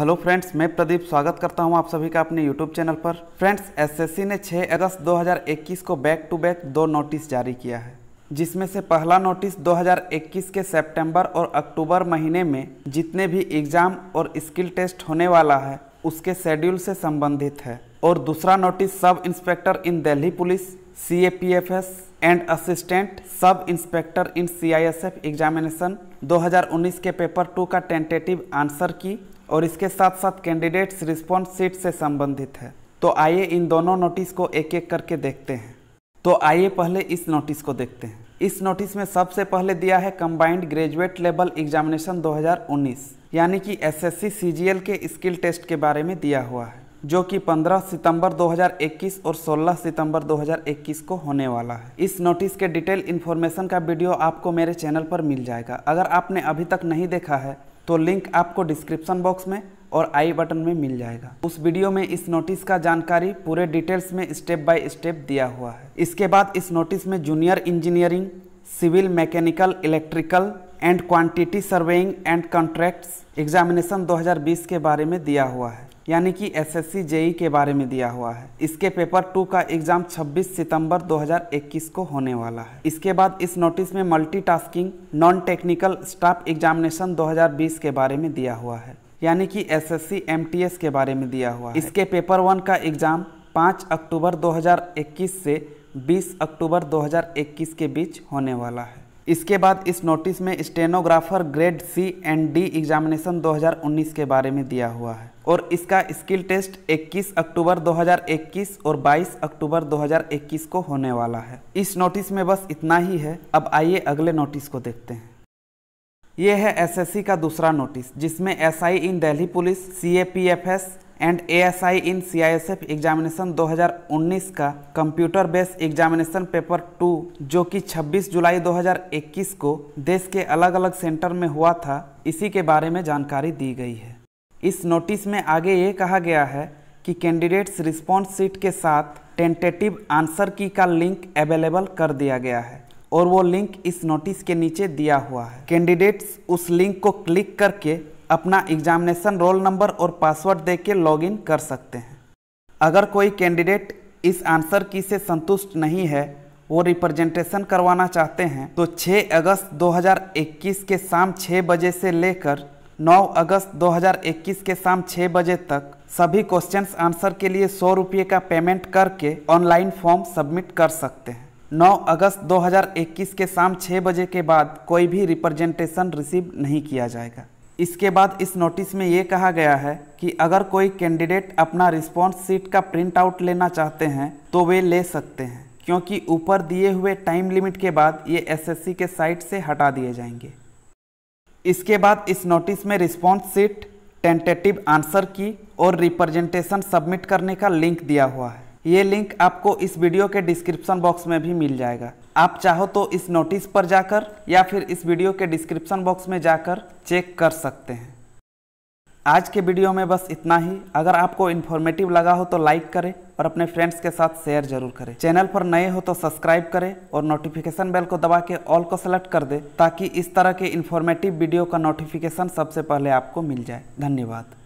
hello friends मैं प्रदीप स्वागत करता हूं आप सभी का अपने यूट्यूब चैनल पर फ्रेंड्स एसएससी ने 6 अगस्त 2021 को बैक टू बैक दो नोटिस जारी किया है जिसमें से पहला नोटिस 2021 के सितंबर और अक्टूबर महीने में जितने भी एग्जाम और स्किल टेस्ट होने वाला है उसके शेड्यूल से संबंधित है और दूसरा notice sub inspector in Delhi police C and assistant sub inspector in C examination 2019 के पेपर टू का टेंटेटिव आंसर की और इसके साथ साथ कैंडिडेट्स रिस्पॉन्स सीट से संबंधित है तो आइए इन दोनों नोटिस को एक एक करके देखते हैं तो आइए पहले इस नोटिस को देखते हैं इस नोटिस में सबसे पहले दिया है कंबाइंड ग्रेजुएट लेवल एग्जामिनेशन 2019 यानी कि एसएससी सीजीएल के स्किल टेस्ट के बारे में दिया हुआ है जो कि 15 सितंबर 2021 और 16 सितंबर 2021 को होने वाला है इस नोटिस के डिटेल इन्फॉर्मेशन का वीडियो आपको मेरे चैनल पर मिल जाएगा अगर आपने अभी तक नहीं देखा है तो लिंक आपको डिस्क्रिप्शन बॉक्स में और आई बटन में मिल जाएगा उस वीडियो में इस नोटिस का जानकारी पूरे डिटेल्स में स्टेप बाय स्टेप दिया हुआ है इसके बाद इस नोटिस में junior engineering civil mechanical electrical and quantity surveying and contracts examination 2020 के बारे में दिया हुआ है यानी कि एसएससी जेई e के बारे में दिया हुआ है इसके पेपर टू का एग्जाम 26 सितंबर 2021 को होने वाला है इसके बाद इस नोटिस में multitasking non technical staff examination 2020 के बारे में दिया हुआ है यानी कि एसएससी एमटीएस के बारे में दिया हुआ है इसके पेपर वन का एग्जाम पाँच अक्टूबर दो से बीस अक्टूबर दो के बीच होने वाला है इसके बाद इस नोटिस में stenographer grade C and D examination 2019 के बारे में दिया हुआ है और इसका स्किल टेस्ट 21 अक्टूबर 2021 और 22 अक्टूबर 2021 को होने वाला है इस नोटिस में बस इतना ही है अब आइए अगले नोटिस को देखते हैं ये है एसएससी का दूसरा नोटिस जिसमें SI in Delhi police C A P F S and A S I in C I S F examination दो हजार उन्नीस का computer based examination paper two जो कि 26 जुलाई 2021 को देश के अलग अलग सेंटर में हुआ था इसी के बारे में जानकारी दी गई है इस नोटिस में आगे ये कहा गया है कि कैंडिडेट्स रिस्पॉन्स सीट के साथ टेंटेटिव आंसर की का लिंक अवेलेबल कर दिया गया है और वो लिंक इस नोटिस के नीचे दिया हुआ है कैंडिडेट्स उस लिंक को क्लिक करके अपना एग्जामिनेशन रोल नंबर और पासवर्ड लॉग लॉगिन कर सकते हैं अगर कोई कैंडिडेट इस आंसर की से संतुष्ट नहीं है वो रिप्रेजेंटेशन करवाना चाहते हैं तो 6 अगस्त 2021 के शाम 6 बजे से लेकर 9 अगस्त 2021 के शाम 6 बजे तक सभी क्वेश्चंस आंसर के लिए सौ रुपये का पेमेंट करके ऑनलाइन फॉर्म सबमिट कर सकते हैं 9 अगस्त 2021 के शाम 6 बजे के बाद कोई भी रिप्रेजेंटेशन रिसीव नहीं किया जाएगा इसके बाद इस नोटिस में ये कहा गया है कि अगर कोई कैंडिडेट अपना रिस्पॉन्स सीट का प्रिंट आउट लेना चाहते हैं तो वे ले सकते हैं क्योंकि ऊपर दिए हुए टाइम लिमिट के बाद ये एसएससी के साइट से हटा दिए जाएंगे इसके बाद इस नोटिस में response sheet tentative answer key और रिप्रेजेंटेशन सबमिट करने का लिंक दिया हुआ है ये लिंक आपको इस वीडियो के डिस्क्रिप्शन बॉक्स में भी मिल जाएगा आप चाहो तो इस नोटिस पर जाकर या फिर इस वीडियो के डिस्क्रिप्शन बॉक्स में जाकर चेक कर सकते हैं आज के वीडियो में बस इतना ही अगर आपको इन्फॉर्मेटिव लगा हो तो लाइक करें और अपने फ्रेंड्स के साथ शेयर जरूर करें चैनल पर नए हो तो सब्सक्राइब करें और नोटिफिकेशन बेल को दबा के ऑल को सेलेक्ट कर दें ताकि इस तरह के इन्फॉर्मेटिव वीडियो का नोटिफिकेशन सबसे पहले आपको मिल जाए धन्यवाद